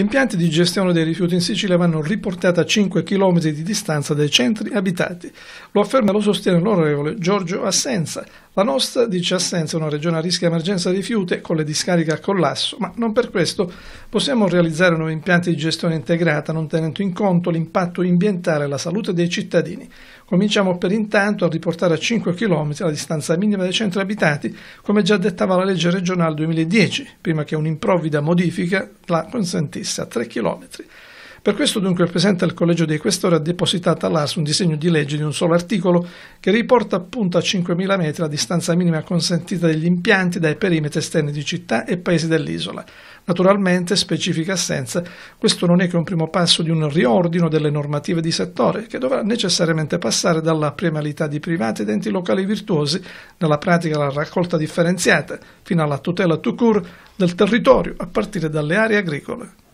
Gli impianti di gestione dei rifiuti in Sicilia vanno riportati a 5 km di distanza dai centri abitati. Lo afferma e lo sostiene l'onorevole Giorgio Assenza, la nostra dice assenza una regione a rischio emergenza rifiute con le discariche a collasso, ma non per questo possiamo realizzare nuovi impianti di gestione integrata non tenendo in conto l'impatto ambientale e la salute dei cittadini. Cominciamo per intanto a riportare a 5 km la distanza minima dei centri abitati, come già dettava la legge regionale 2010, prima che un'improvvida modifica la consentisse a 3 km. Per questo dunque il Presidente del Collegio dei Questori ha depositato all'AS un disegno di legge di un solo articolo che riporta appunto a 5.000 metri la distanza minima consentita degli impianti dai perimetri esterni di città e paesi dell'isola. Naturalmente, specifica assenza, questo non è che un primo passo di un riordino delle normative di settore, che dovrà necessariamente passare dalla premialità di privati ed enti locali virtuosi, nella pratica alla raccolta differenziata, fino alla tutela tout court del territorio, a partire dalle aree agricole.